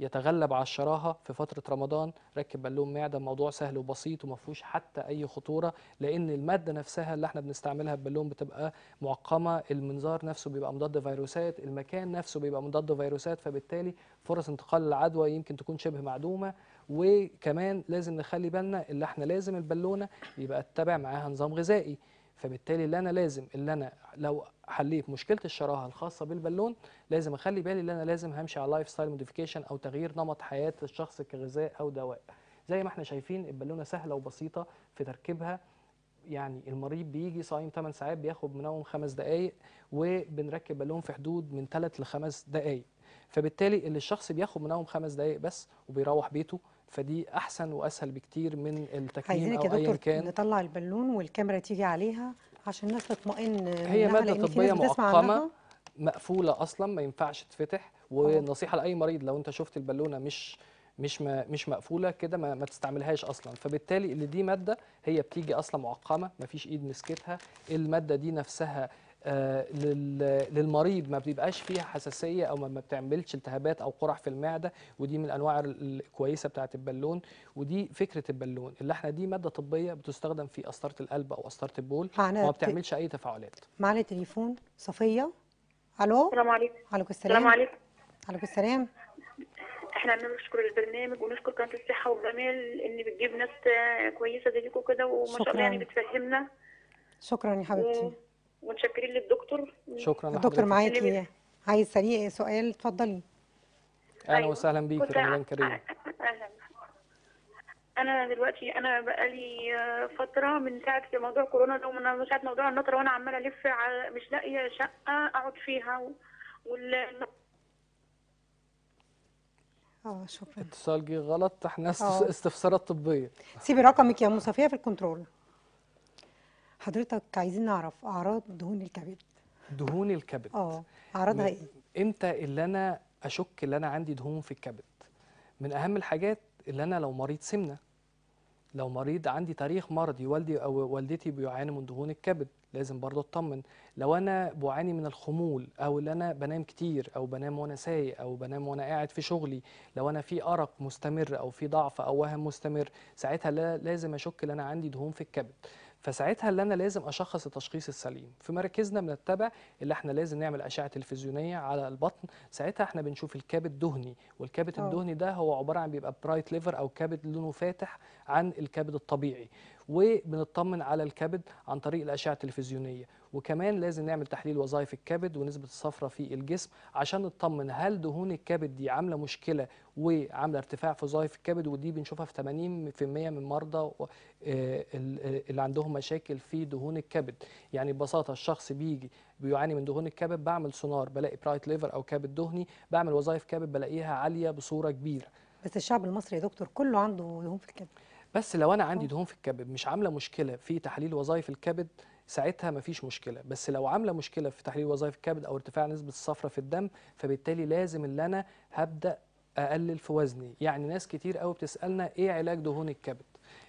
يتغلب على الشراهه في فتره رمضان ركب بالون معده موضوع سهل وبسيط وما فيهوش حتى اي خطوره لان الماده نفسها اللي احنا بنستعملها بالون بتبقى معقمه المنظار نفسه بيبقى مضاد فيروسات المكان نفسه بيبقى مضاد فيروسات فبالتالي فرص انتقال العدوى يمكن تكون شبه معدومه وكمان لازم نخلي بالنا اللي احنا لازم البالونه يبقى اتبع معاها نظام غذائي فبالتالي اللي انا لازم اللي انا لو حليت مشكله الشراهه الخاصه بالبالون لازم اخلي بالي ان انا لازم همشي على لايف ستايل موديفيكيشن او تغيير نمط حياه الشخص كغذاء او دواء زي ما احنا شايفين البالونه سهله وبسيطه في تركيبها يعني المريض بيجي صايم 8 ساعات بياخد منوم 5 دقائق وبنركب بالون في حدود من 3 ل 5 دقائق فبالتالي اللي الشخص بياخد منوم 5 دقائق بس وبيروح بيته فدي احسن واسهل بكتير من التكميم او اي كان نطلع البالون والكاميرا تيجي عليها عشان الناس تطمئن هي ماده طبيه معقمه مقفوله اصلا ما ينفعش تفتح ونصيحه لاي مريض لو انت شفت البالونه مش مش ما مش مقفوله كده ما, ما تستعملهاش اصلا فبالتالي اللي دي ماده هي بتيجي اصلا معقمه ما فيش ايد مسكتها الماده دي نفسها آه، للمريض ما بيبقاش فيها حساسيه او ما بتعملش التهابات او قرح في المعده ودي من الانواع الكويسه بتاعه البالون ودي فكره البالون اللحنه دي ماده طبيه بتستخدم في قسطره القلب او قسطره البول وما بتعملش اي تفاعلات معنا تليفون صفيه الو السلام عليكم وعليكم السلام السلام عليكم وعليكم السلام احنا بنشكر البرنامج ونشكر قناه الصحه والجمال ان بتجيب ناس كويسه زيكم كده وما شاء الله يعني بتفهمنا شكرا يا حبيبتي و... متشكرين للدكتور شكرا الدكتور معاكي عايز سريع سؤال اتفضلي اهلا أيوة. وسهلا بيك رمضان كريم اهلا انا دلوقتي انا بقالي آه، فتره من ساعه موضوع كورونا ده ومن ساعه موضوع النطر وانا عماله الف مش لاقيه شقه اقعد فيها وال اه شكرا اتصال جه غلط احنا آه. استفسارات طبيه سيبي رقمك يا صفيه في الكنترول حضرتك عايزين نعرف اعراض دهون الكبد دهون الكبد اه اعراضها ايه امتى اللي انا اشك ان انا عندي دهون في الكبد من اهم الحاجات اللي انا لو مريض سمنه لو مريض عندي تاريخ مرضي والدي او والدتي بيعاني من دهون الكبد لازم برضه اطمن لو انا بعاني من الخمول او اللي انا بنام كتير او بنام وانا سايق او بنام وانا قاعد في شغلي لو انا في ارق مستمر او في ضعف او وهم مستمر ساعتها لازم اشك ان انا عندي دهون في الكبد فساعتها اللي انا لازم اشخص التشخيص السليم في مركزنا بنتبع اللي احنا لازم نعمل اشعه تلفزيونيه على البطن ساعتها احنا بنشوف الكبد الدهني والكبد أوه. الدهني ده هو عباره عن بيبقى برايت ليفر او كبد لونه فاتح عن الكبد الطبيعي وبنطمن على الكبد عن طريق الاشعه التلفزيونيه وكمان لازم نعمل تحليل وظائف الكبد ونسبه الصفرة في الجسم عشان نطمن هل دهون الكبد دي عامله مشكله وعامله ارتفاع في وظائف الكبد ودي بنشوفها في 80% من مرضى آه، آه، اللي عندهم مشاكل في دهون الكبد يعني ببساطه الشخص بيجي بيعاني من دهون الكبد بعمل سونار بلاقي برايت ليفر او كبد دهني بعمل وظائف كبد بلاقيها عاليه بصوره كبيره بس الشعب المصري يا دكتور كله عنده دهون في الكبد بس لو انا عندي دهون في الكبد مش عامله مشكله في تحليل وظائف الكبد ساعتها مفيش مشكله بس لو عامله مشكله في تحليل وظائف الكبد او ارتفاع نسبه الصفرة في الدم فبالتالي لازم اللي انا هبدا اقلل في وزني يعني ناس كتير قوي بتسالنا ايه علاج دهون الكبد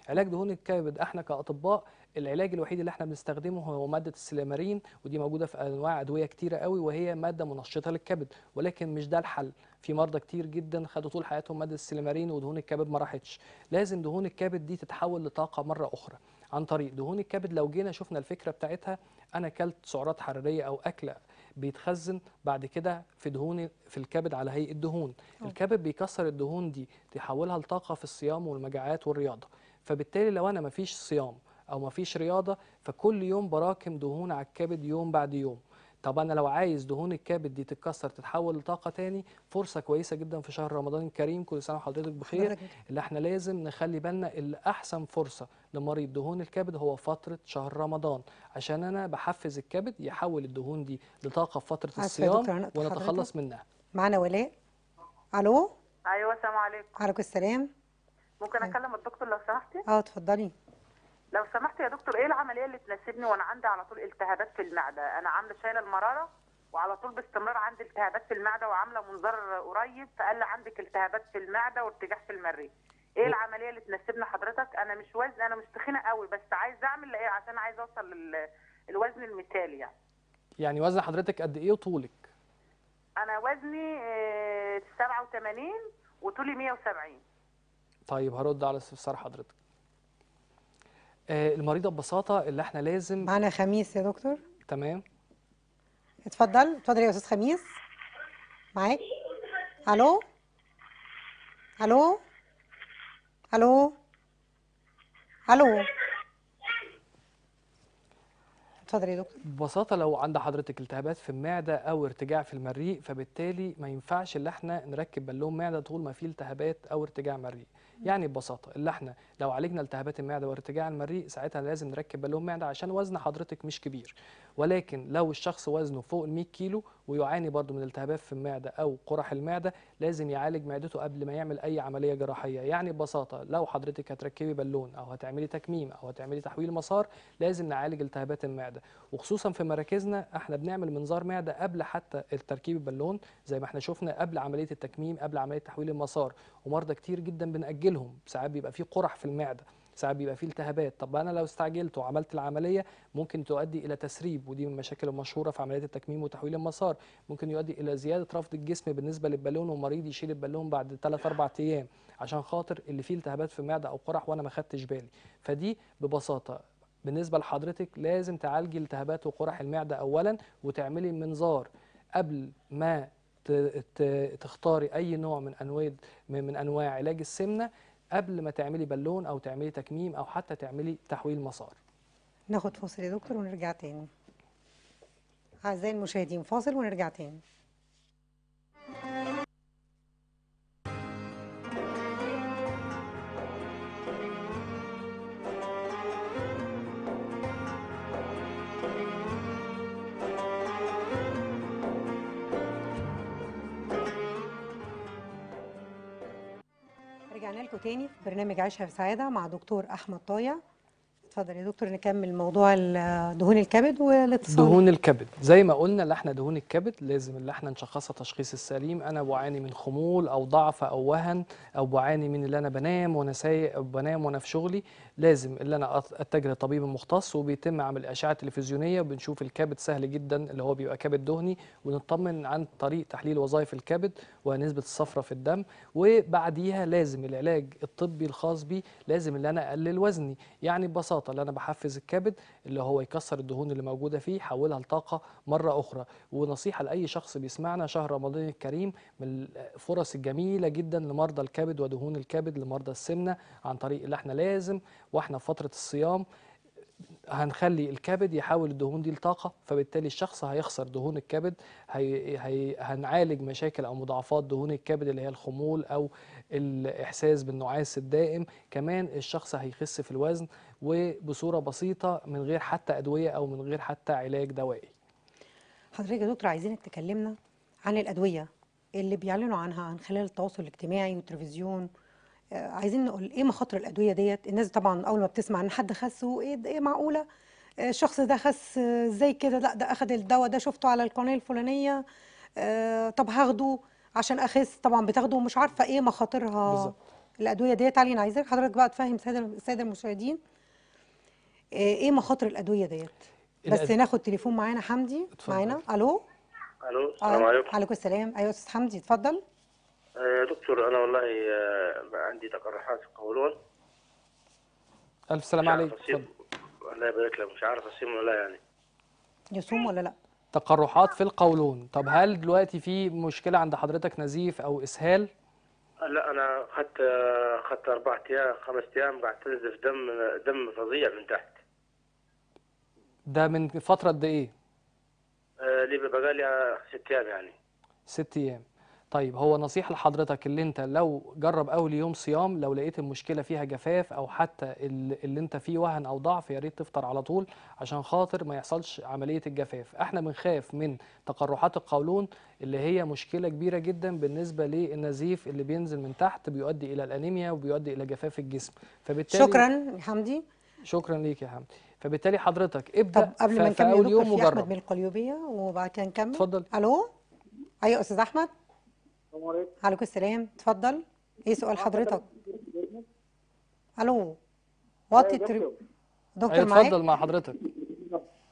علاج دهون الكبد احنا كاطباء العلاج الوحيد اللي احنا بنستخدمه هو ماده السليمارين ودي موجوده في انواع ادويه كتيره قوي وهي ماده منشطه للكبد ولكن مش ده الحل في مرضى كتير جدا خدوا طول حياتهم ماده السليمارين ودهون الكبد ما راحتش لازم دهون الكبد دي تتحول لطاقه مره اخرى عن طريق دهون الكبد لو جينا شفنا الفكره بتاعتها انا اكلت سعرات حراريه او اكله بيتخزن بعد كده في دهون في الكبد على هيئه دهون أوه. الكبد بيكسر الدهون دي تحولها لطاقه في الصيام والمجاعات والرياضه فبالتالي لو انا مفيش صيام او مفيش رياضه فكل يوم براكم دهون على الكبد يوم بعد يوم طب انا لو عايز دهون الكبد دي تتكسر تتحول لطاقه تاني فرصه كويسه جدا في شهر رمضان الكريم كل سنه وحضرتك بخير اللي احنا لازم نخلي بالنا الاحسن احسن فرصه لمريض دهون الكبد هو فتره شهر رمضان عشان انا بحفز الكبد يحول الدهون دي لطاقه في فتره الصيام ونتخلص منها معانا ولاء الو ايوه السلام عليكم وعليكم السلام ممكن اكلم الدكتور لو سمحتي اه اتفضلي لو سمحت يا دكتور ايه العمليه اللي تناسبني وانا عندي على طول التهابات في المعده انا عامله شايله المراره وعلى طول باستمرار عندي التهابات في المعده وعامله منظار قريب فقال لي عندك التهابات في المعده وارتجاع في المريء ايه العمليه اللي تناسبني حضرتك انا مش وزن انا مش تخينه قوي بس عايز اعمل ايه عشان عايز اوصل للوزن المثالي يعني يعني وزن حضرتك قد ايه وطولك انا وزني 87 آه، وطولي 170 طيب هرد على استفسار حضرتك آه، المريضه ببساطه اللي احنا لازم معانا خميس يا دكتور تمام اتفضل اتفضل يا استاذ خميس معاك الو الو الو الو اتفضل يا دكتور ببساطه لو عند حضرتك التهابات في المعده او ارتجاع في المريء فبالتالي ما ينفعش ان احنا نركب بالون معده طول ما في التهابات او ارتجاع مريء يعني ببساطه اللي احنا لو عالجنا التهابات المعده وارتجاع المريء ساعتها لازم نركب بالون معده عشان وزن حضرتك مش كبير ولكن لو الشخص وزنه فوق ال 100 كيلو ويعاني برضه من التهابات في المعده او قرح المعده لازم يعالج معدته قبل ما يعمل اي عمليه جراحيه يعني ببساطه لو حضرتك هتركبي بالون او هتعملي تكميم او هتعملي تحويل مسار لازم نعالج التهابات المعده وخصوصا في مراكزنا احنا بنعمل منظار معده قبل حتى التركيب البالون زي ما احنا شفنا قبل عمليه التكميم قبل عمليه تحويل المسار ومرضى كتير جدا بنأجل بيستعجلهم ساعات بيبقى في قرح في المعده ساعات بيبقى فيه التهابات طب انا لو استعجلت وعملت العمليه ممكن تؤدي الى تسريب ودي من المشاكل المشهوره في عمليات التكميم وتحويل المسار ممكن يؤدي الى زياده رفض الجسم بالنسبه للبالون ومريض يشيل البالون بعد 3 4 ايام عشان خاطر اللي فيه التهابات في المعده او قرح وانا ما خدتش بالي فدي ببساطه بالنسبه لحضرتك لازم تعالجي التهابات وقرح المعده اولا وتعملي منظار قبل ما تختاري اي نوع من انواع من انواع علاج السمنه قبل ما تعملي بالون او تعملي تكميم او حتى تعملي تحويل مسار ناخد فاصل يا دكتور ونرجع تاني اعزائي المشاهدين فاصل ونرجع تاني تاني في برنامج عيشها في سعادة مع دكتور أحمد طايع اتفضل يا دكتور نكمل موضوع دهون الكبد والاتصال دهون الكبد زي ما قلنا لحنا دهون الكبد لازم اللي احنا نشخصها تشخيص السليم انا بعاني من خمول او ضعف او وهن او بعاني من اللي انا بنام وانا سايق او بنام وانا في شغلي لازم اللي انا اتجه لطبيب مختص وبيتم عمل اشعه تلفزيونيه وبنشوف الكبد سهل جدا اللي هو بيبقى كبد دهني ونطمن عن طريق تحليل وظائف الكبد ونسبه الصفرة في الدم وبعديها لازم العلاج الطبي الخاص بي لازم اللي انا اقلل وزني يعني ببساطه الطاقه اللي انا بحفز الكبد اللي هو يكسر الدهون اللي موجوده فيه يحولها لطاقه مره اخرى ونصيحه لاي شخص بيسمعنا شهر رمضان الكريم من الفرص الجميله جدا لمرضى الكبد ودهون الكبد لمرضى السمنه عن طريق اللي احنا لازم واحنا في فتره الصيام هنخلي الكبد يحول الدهون دي لطاقة فبالتالي الشخص هيخسر دهون الكبد هي هي هنعالج مشاكل أو مضاعفات دهون الكبد اللي هي الخمول أو الإحساس بالنعاس الدائم كمان الشخص هيخس في الوزن وبصورة بسيطة من غير حتى أدوية أو من غير حتى علاج دوائي حضرتك يا دكتور عايزينك تكلمنا عن الأدوية اللي بيعلنوا عنها عن خلال التواصل الاجتماعي والتلفزيون آه، عايزين نقول ايه مخاطر الادويه ديت الناس طبعا اول ما بتسمع ان حد خس ايه ايه معقوله آه، الشخص ده خس آه، زي كده لا ده اخد الدواء ده شفته على القناه الفلانيه آه طب هاخده عشان اخس طبعا بتاخده ومش عارفه ايه مخاطرها بالظبط الادويه ديت علينا عايزين حضرتك بقى تفهم ساده الساده المشاهدين ايه مخاطر الادويه ديت بس الأد... ناخد تليفون معانا حمدي معانا الو الو السلام عليكم وعليكم السلام ايوه استاذ حمدي اتفضل يا آه، دكتور انا والله آه، عندي تقرحات في القولون الف سلام عليك الله يبارك لك مش عارف اصيم ولا يعني يصوم ولا لا تقرحات في القولون طب هل دلوقتي في مشكله عند حضرتك نزيف او اسهال لا انا خدت آه، خدت اربع ايام خمس ايام قاعد تنزف دم دم فظيع من تحت ده من فتره قد ايه؟ آه ليه بقى لي ست ايام يعني ست ايام طيب هو نصيحة لحضرتك اللي انت لو جرب اول يوم صيام لو لقيت المشكلة فيها جفاف او حتى اللي انت فيه وهن او ضعف يا ريت تفطر على طول عشان خاطر ما يحصلش عملية الجفاف احنا بنخاف من تقرحات القولون اللي هي مشكلة كبيرة جدا بالنسبة للنزيف اللي بينزل من تحت بيؤدي الى الانيميا وبيؤدي الى جفاف الجسم فبالتالي شكرا يا حمدي شكرا ليك يا حمدي فبالتالي حضرتك ابدأ طب قبل ما نكمل يوم في احمد من القليوبيه وبعد كده نكمل اتفضل الو ايوه استاذ احمد السلام عليكم عليكم السلام اتفضل ايه سؤال حضرتك الو وطي أيوة، التري... دكتور أيوة، معاك اتفضل مع حضرتك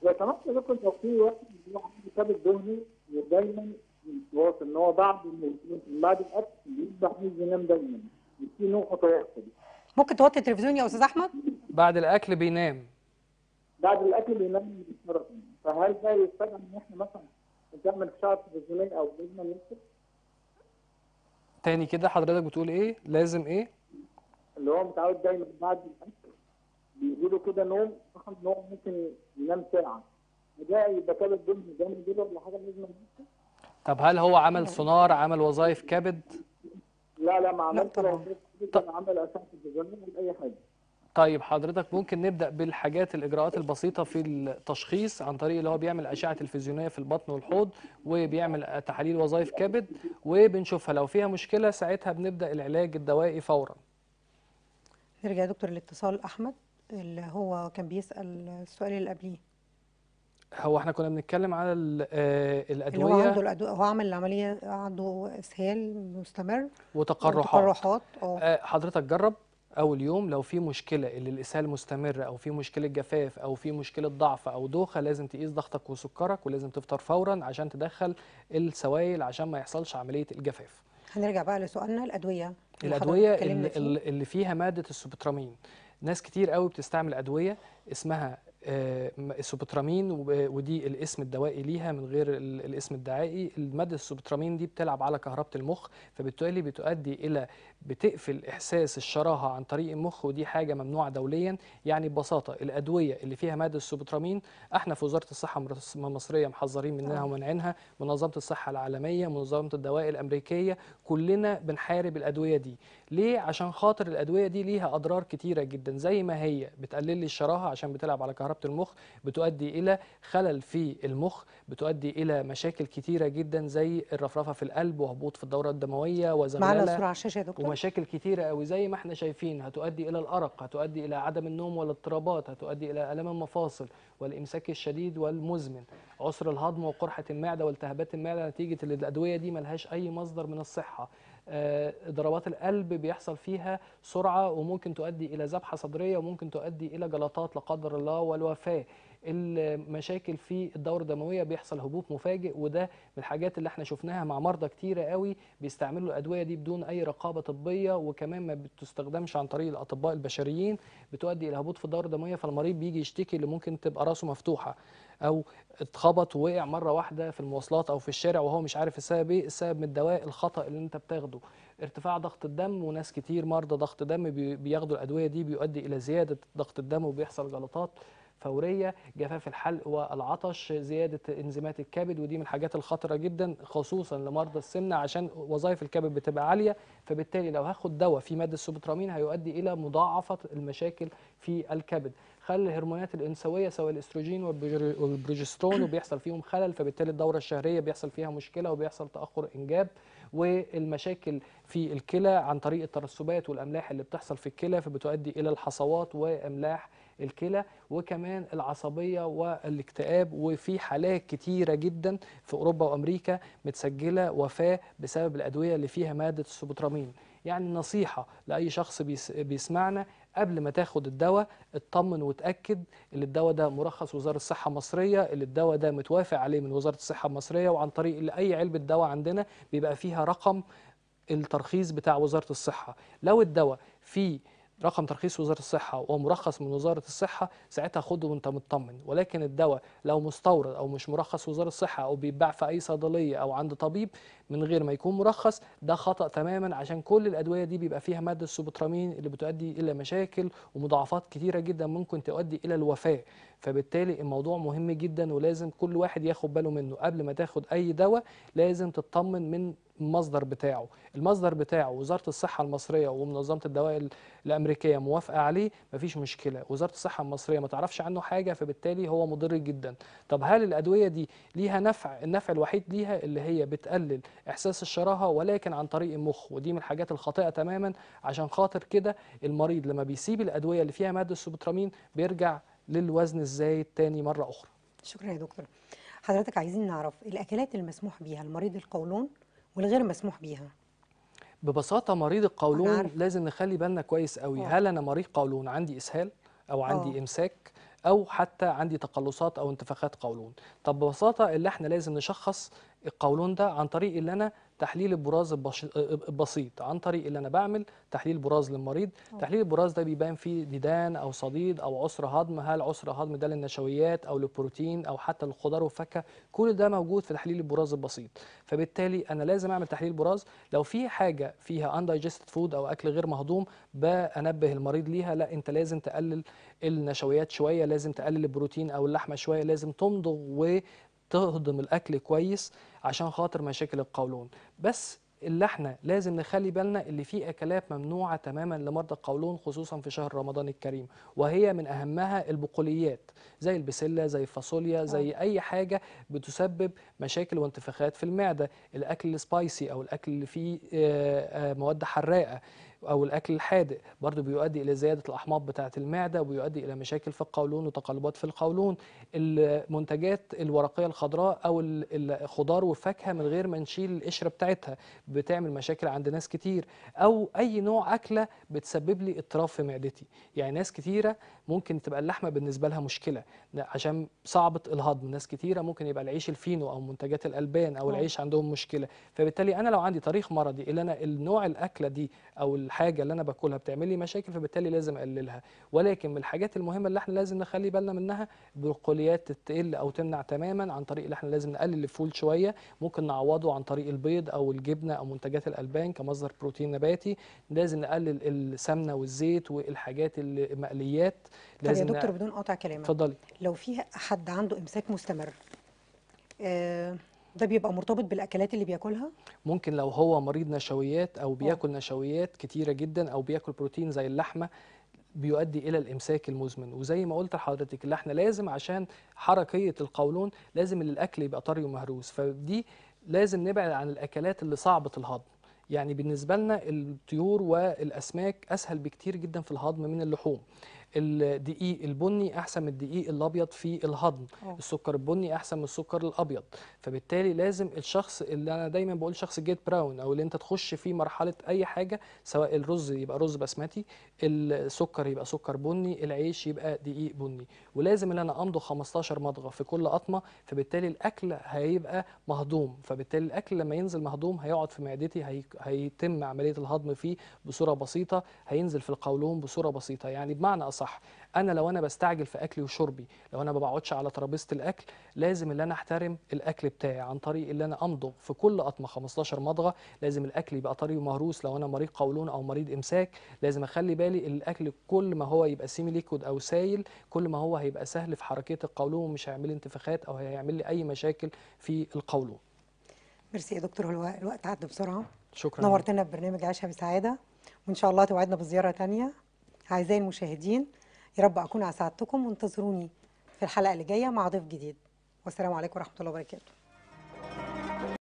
لو سمحت يا دكتور لو في واحد دهني ودايما واصل ان هو بعد بعد الاكل بيصبح عايز ينام دايما في نوع كده. ممكن توطي التلفزيون يا استاذ احمد بعد الاكل بينام بعد الاكل بينام فهل ده يستدعي ان احنا مثلا نكمل شعر تلفزيوني او باذن الله تاني كده حضرتك بتقول ايه لازم ايه اللي هو متعود دايما بعد بيجيله كده نوم فخم نوم ممكن ينام ساعه ده يبقى كابد دول جامد ولا حاجه لازم طب هل هو عمل سونار عمل وظائف كبد لا لا ما عملش عمل اساس الجزائر اي حاجه طيب حضرتك ممكن نبدأ بالحاجات الإجراءات البسيطة في التشخيص عن طريق اللي هو بيعمل أشعة تلفزيونية في البطن والحوض وبيعمل تحاليل وظائف كبد وبنشوفها لو فيها مشكلة ساعتها بنبدأ العلاج الدوائي فورا نرجع دكتور الاتصال أحمد اللي هو كان بيسأل السؤال اللي قبليه هو احنا كنا بنتكلم على آه، الادويه هو عنده الأدوية هو عمل العمليه عنده اسهال مستمر وتقرحات وتقرحات اه, آه، حضرتك جرب اول يوم لو في مشكله اللي الاسهال مستمر او في مشكله جفاف او في مشكله ضعف او دوخه لازم تقيس ضغطك وسكرك ولازم تفطر فورا عشان تدخل السوائل عشان ما يحصلش عمليه الجفاف هنرجع بقى لسؤالنا الادويه الادويه اللي, اللي فيها ماده السوبترامين ناس كتير قوي بتستعمل ادويه اسمها آه، السوبترامين ودي الاسم الدوائي ليها من غير الاسم الدعائي الماده السوبترامين دي بتلعب على كهربه المخ فبالتالي بتؤدي الى بتقفل احساس الشراهه عن طريق المخ ودي حاجه ممنوعه دوليا يعني ببساطه الادويه اللي فيها ماده السوبترامين احنا في وزاره الصحه المصريه محذرين منها نعم. ومنعينها منظمه الصحه العالميه منظمه الدواء الامريكيه كلنا بنحارب الادويه دي ليه عشان خاطر الادويه دي ليها اضرار كتيره جدا زي ما هي بتقلل لي الشراهه عشان بتلعب على كهربه حراره المخ بتؤدي الى خلل في المخ بتؤدي الى مشاكل كتيره جدا زي الرفرفه في القلب وهبوط في الدوره الدمويه وزغلله على الشاشه يا دكتور ومشاكل كتيره قوي زي ما احنا شايفين هتؤدي الى الارق هتؤدي الى عدم النوم والاضطرابات هتؤدي الى الام المفاصل والامساك الشديد والمزمن عسر الهضم وقرحه المعده والتهابات المعده نتيجه الادويه دي ملهاش اي مصدر من الصحه آه، ضربات القلب بيحصل فيها سرعه وممكن تؤدي الى ذبحه صدريه وممكن تؤدي الى جلطات لا قدر الله والوفاه المشاكل في الدورة الدموية بيحصل هبوط مفاجئ وده من الحاجات اللي احنا شفناها مع مرضى كتيرة قوي بيستعملوا الأدوية دي بدون أي رقابة طبية وكمان ما بتستخدمش عن طريق الأطباء البشريين بتؤدي إلى هبوط في الدورة الدموية فالمريض بيجي يشتكي اللي ممكن تبقى راسه مفتوحة او اتخبط ووقع مره واحده في المواصلات او في الشارع وهو مش عارف السبب ايه السبب من الدواء الخطا اللي انت بتاخده ارتفاع ضغط الدم وناس كتير مرضى ضغط دم بياخدوا الادويه دي بيؤدي الى زياده ضغط الدم وبيحصل جلطات فوريه جفاف الحلق والعطش زياده انزيمات الكبد ودي من الحاجات الخطره جدا خصوصا لمرضى السمنه عشان وظائف الكبد بتبقى عاليه فبالتالي لو هاخد دواء فيه ماده السوبوترامين هيؤدي الى مضاعفه المشاكل في الكبد خلل الهرمونات الانثويه سواء الاستروجين والبروجسترون وبيحصل فيهم خلل فبالتالي الدوره الشهريه بيحصل فيها مشكله وبيحصل تاخر انجاب والمشاكل في الكلى عن طريق الترسبات والاملاح اللي بتحصل في الكلى فبتؤدي الى الحصوات واملاح الكلى وكمان العصبيه والاكتئاب وفي حالات كتيره جدا في اوروبا وامريكا متسجله وفاه بسبب الادويه اللي فيها ماده السوبوترامين يعني نصيحه لاي شخص بيسمعنا قبل ما تاخد الدواء اطمن وتاكد ان الدواء ده مرخص وزاره الصحه المصريه ان الدواء ده متوافق عليه من وزاره الصحه المصريه وعن طريق اي علبه دواء عندنا بيبقى فيها رقم الترخيص بتاع وزاره الصحه لو الدواء فيه رقم ترخيص وزاره الصحه ومرخص من وزاره الصحه ساعتها خده وانت مطمن ولكن الدواء لو مستورد او مش مرخص وزاره الصحه او بيتباع في اي صيدليه او عند طبيب من غير ما يكون مرخص ده خطا تماما عشان كل الادويه دي بيبقى فيها ماده السوبوترامين اللي بتؤدي الى مشاكل ومضاعفات كتيره جدا ممكن تؤدي الى الوفاه فبالتالي الموضوع مهم جدا ولازم كل واحد ياخد باله منه قبل ما تاخد اي دواء لازم تطمن من المصدر بتاعه المصدر بتاعه وزارة الصحة المصرية ومنظمة الدواء الأمريكية موافقة عليه مفيش مشكلة وزارة الصحة المصرية ما تعرفش عنه حاجة فبالتالي هو مضر جدا طب هل الأدوية دي ليها نفع النفع الوحيد ليها اللي هي بتقلل إحساس الشراهة ولكن عن طريق المخ ودي من الحاجات الخاطئة تماما عشان خاطر كده المريض لما بيسيب الأدوية اللي فيها مادة السوبترامين بيرجع للوزن الزايد تاني مرة أخرى شكرا يا دكتور حضرتك عايزين نعرف الأكلات المسموح بيها لمريض القولون والغير مسموح بيها ببساطه مريض القولون لازم نخلي بالنا كويس قوي أوه. هل انا مريض قولون عندي اسهال او عندي أوه. امساك او حتى عندي تقلصات او انتفاخات قولون طب ببساطه اللي احنا لازم نشخص القولون ده عن طريق اللي انا تحليل البراز البسيط عن طريق اللي انا بعمل تحليل براز للمريض أوه. تحليل البراز ده بيبان فيه ديدان او صديد او عسر هضم هل عسر هضم ده للنشويات او للبروتين او حتى للخضار والفاكهه كل ده موجود في تحليل البراز البسيط فبالتالي انا لازم اعمل تحليل براز لو في حاجه فيها اندايجستد فود او اكل غير مهضوم بنبه المريض ليها لا انت لازم تقلل النشويات شويه لازم تقلل البروتين او اللحمه شويه لازم تمضغ و تهضم الاكل كويس عشان خاطر مشاكل القولون بس اللي احنا لازم نخلي بالنا اللي فيه اكلات ممنوعه تماما لمرضى القولون خصوصا في شهر رمضان الكريم وهي من اهمها البقوليات زي البسله زي الفاصوليا آه. زي اي حاجه بتسبب مشاكل وانتفاخات في المعده الاكل السبايسي او الاكل اللي فيه آه، آه، مواد حراقه أو الأكل الحادق برضو بيؤدي إلى زيادة الأحماض بتاعة المعدة وبيؤدي إلى مشاكل في القولون وتقلبات في القولون المنتجات الورقية الخضراء أو الخضار والفاكهة من غير ما نشيل القشرة بتاعتها بتعمل مشاكل عند ناس كتير أو أي نوع أكلة بتسبب لي اضطراب في معدتي يعني ناس كتيرة ممكن تبقى اللحمه بالنسبه لها مشكله عشان صعبه الهضم ناس كثيره ممكن يبقى العيش الفينو او منتجات الالبان او آه. العيش عندهم مشكله فبالتالي انا لو عندي تاريخ مرضي اللي انا النوع الاكله دي او الحاجه اللي انا باكلها بتعمل لي مشاكل فبالتالي لازم اقللها ولكن من الحاجات المهمه اللي احنا لازم نخلي بالنا منها بقوليات تقل او تمنع تماما عن طريق اللي احنا لازم نقلل الفول شويه ممكن نعوضه عن طريق البيض او الجبنه او منتجات الالبان كمصدر بروتين نباتي لازم نقلل السمنه والزيت والحاجات المقليات لازم طب يا دكتور بدون قطع كلامك اتفضلي لو في حد عنده امساك مستمر آه، ده بيبقى مرتبط بالاكلات اللي بياكلها ممكن لو هو مريض نشويات او بياكل أوه. نشويات كتيره جدا او بياكل بروتين زي اللحمه بيؤدي الى الامساك المزمن وزي ما قلت لحضرتك اللي احنا لازم عشان حركيه القولون لازم الاكل يبقى طري ومهروس فدي لازم نبعد عن الاكلات اللي صعبه الهضم يعني بالنسبه لنا الطيور والاسماك اسهل بكتير جدا في الهضم من اللحوم الدقيق البني احسن من الدقيق الابيض في الهضم أوه. السكر البني احسن من السكر الابيض فبالتالي لازم الشخص اللي انا دايما بقول شخص جيت براون او اللي انت تخش في مرحله اي حاجه سواء الرز يبقى رز بسمتي السكر يبقى سكر بني العيش يبقى دقيق بني ولازم ان انا امضغ 15 مضغه في كل قطمه فبالتالي الاكل هيبقى مهضوم فبالتالي الاكل لما ينزل مهضوم هيقعد في معدتي هي... هيتم عمليه الهضم فيه بصوره بسيطه هينزل في القولون بصوره بسيطه يعني بمعنى اصح صح انا لو انا بستعجل في اكلي وشربي لو انا ما بقعدش على ترابيزه الاكل لازم ان انا احترم الاكل بتاعي عن طريق ان انا امضغ في كل قطمه 15 مضغه لازم الاكل يبقى طري ومهروس لو انا مريض قولون او مريض امساك لازم اخلي بالي الاكل كل ما هو يبقى سيمي ليكود او سايل كل ما هو هيبقى سهل في حركيه القولون ومش هيعمل لي انتفاخات او هيعمل لي اي مشاكل في القولون ميرسي يا دكتور هلواء الوقت عدى بسرعه شكرا نورتنا ببرنامج عيشها بسعاده وان شاء الله توعدنا بزياره ثانيه أعزائي المشاهدين يا رب أكون على سعادتكم وانتظروني في الحلقة اللي جاية مع ضيف جديد والسلام عليكم ورحمة الله وبركاته